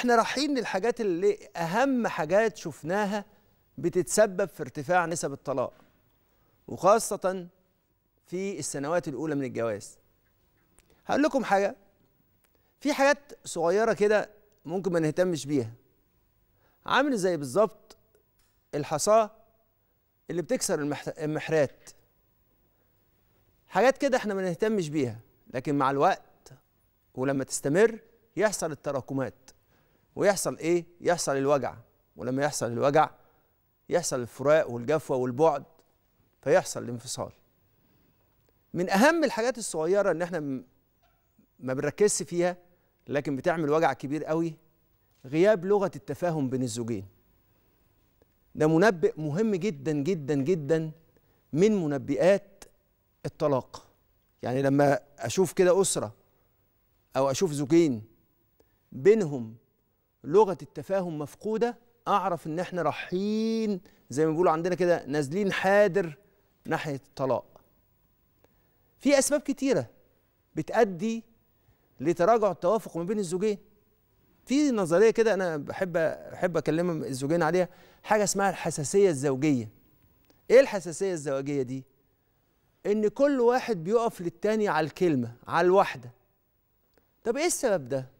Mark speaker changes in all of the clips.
Speaker 1: احنا رايحين للحاجات اللي اهم حاجات شفناها بتتسبب في ارتفاع نسب الطلاق وخاصة في السنوات الأولى من الجواز هقول لكم حاجة في حاجات صغيرة كده ممكن ما نهتمش بيها عامل زي بالظبط الحصاة اللي بتكسر المحرات حاجات كده احنا ما نهتمش بيها لكن مع الوقت ولما تستمر يحصل التراكمات ويحصل ايه يحصل الوجع ولما يحصل الوجع يحصل الفراق والجفوه والبعد فيحصل الانفصال من اهم الحاجات الصغيره ان احنا ما بنركزش فيها لكن بتعمل وجع كبير قوي غياب لغه التفاهم بين الزوجين ده منبئ مهم جدا جدا جدا من منبئات الطلاق يعني لما اشوف كده اسره او اشوف زوجين بينهم لغه التفاهم مفقوده اعرف ان احنا رايحين زي ما بيقولوا عندنا كده نازلين حادر ناحيه الطلاق في اسباب كتيره بتؤدي لتراجع التوافق ما بين الزوجين في نظريه كده انا بحب احب اكلم الزوجين عليها حاجه اسمها الحساسيه الزوجيه ايه الحساسيه الزوجيه دي ان كل واحد بيقف للتاني على الكلمه على الواحده طب ايه السبب ده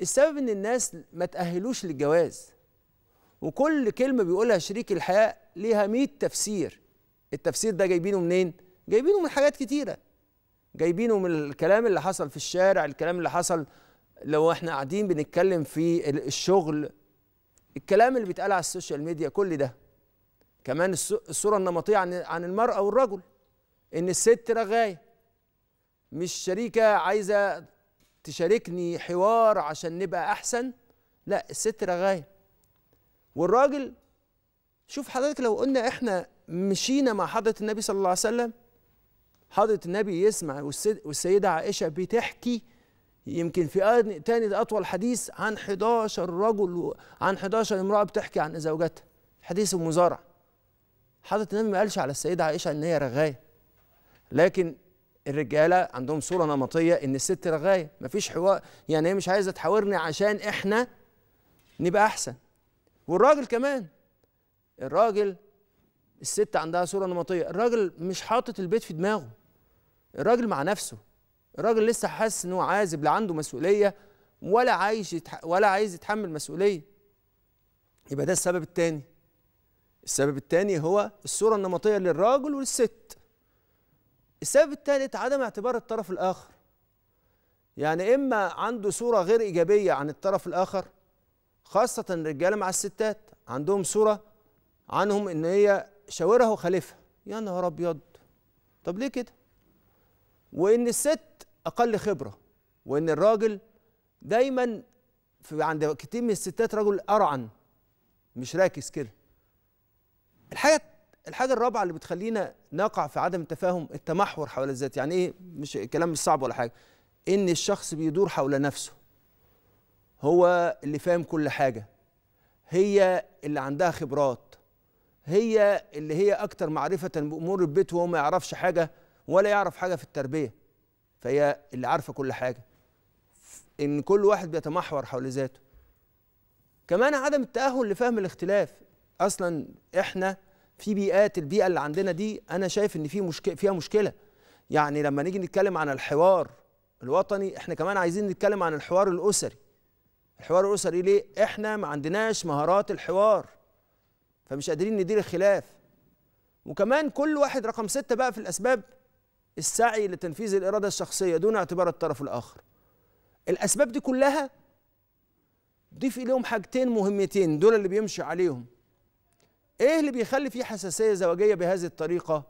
Speaker 1: السبب ان الناس ما تأهلوش للجواز وكل كلمة بيقولها شريك الحياة ليها 100 تفسير التفسير ده جايبينه منين؟ جايبينه من حاجات كتيرة جايبينه من الكلام اللي حصل في الشارع الكلام اللي حصل لو احنا قاعدين بنتكلم في الشغل الكلام اللي بيتقال على السوشيال ميديا كل ده كمان الصورة النمطية عن عن المرأة والرجل إن الست رغاية مش شريكة عايزة تشاركني حوار عشان نبقى احسن لا الست رغاية والراجل شوف حضرتك لو قلنا احنا مشينا مع حضرة النبي صلى الله عليه وسلم حضرة النبي يسمع والسيدة عائشة بتحكي يمكن في تاني ده أطول حديث عن 11 رجل عن 11 امرأة بتحكي عن زوجاتها حديث المزارع حضرة النبي ما قالش على السيدة عائشة إن هي رغاية لكن الرجاله عندهم صوره نمطيه ان الست لغايه مفيش حوار يعني هي مش عايزه تحاورني عشان احنا نبقى احسن والراجل كمان الراجل الست عندها صوره نمطيه الراجل مش حاطط البيت في دماغه الراجل مع نفسه الراجل لسه حاسس ان هو عازب لا عنده مسؤوليه ولا عايز يتح... ولا عايز يتحمل مسؤوليه يبقى ده السبب الثاني السبب الثاني هو الصوره النمطيه للراجل والست السبب الثالث عدم اعتبار الطرف الآخر يعني إما عنده صورة غير إيجابية عن الطرف الآخر خاصة الرجالة مع الستات عندهم صورة عنهم إن هي شاورها وخالفها يا نهار أبيض طب ليه كده؟ وإن الست أقل خبرة وإن الراجل دايما في عند كتير من الستات رجل أرعن مش راكز كده الحاجة الحاجه الرابعه اللي بتخلينا نقع في عدم التفاهم التمحور حول الذات يعني ايه مش كلام مش صعب ولا حاجه ان الشخص بيدور حول نفسه هو اللي فاهم كل حاجه هي اللي عندها خبرات هي اللي هي اكتر معرفه بامور البيت وهو ما يعرفش حاجه ولا يعرف حاجه في التربيه فهي اللي عارفه كل حاجه ان كل واحد بيتمحور حول ذاته كمان عدم التاهل لفهم الاختلاف اصلا احنا في بيئات البيئه اللي عندنا دي انا شايف ان في مشكله فيها مشكله يعني لما نيجي نتكلم عن الحوار الوطني احنا كمان عايزين نتكلم عن الحوار الاسري الحوار الاسري ليه احنا ما عندناش مهارات الحوار فمش قادرين ندير الخلاف وكمان كل واحد رقم ستة بقى في الاسباب السعي لتنفيذ الاراده الشخصيه دون اعتبار الطرف الاخر الاسباب دي كلها ضيف اليهم حاجتين مهمتين دول اللي بيمشي عليهم ايه اللي بيخلي في حساسيه زواجيه بهذه الطريقه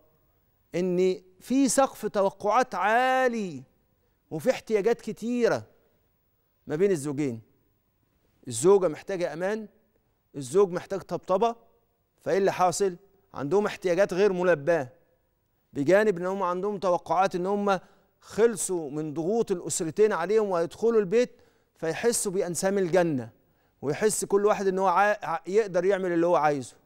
Speaker 1: ان في سقف توقعات عالي وفي احتياجات كتيره ما بين الزوجين الزوجه محتاجه امان الزوج محتاج طبطبه فايه اللي حاصل عندهم احتياجات غير ملباه بجانب ان هم عندهم توقعات ان هم خلصوا من ضغوط الاسرتين عليهم وهيدخلوا البيت فيحسوا بانسام الجنه ويحس كل واحد ان هو يقدر يعمل اللي هو عايزه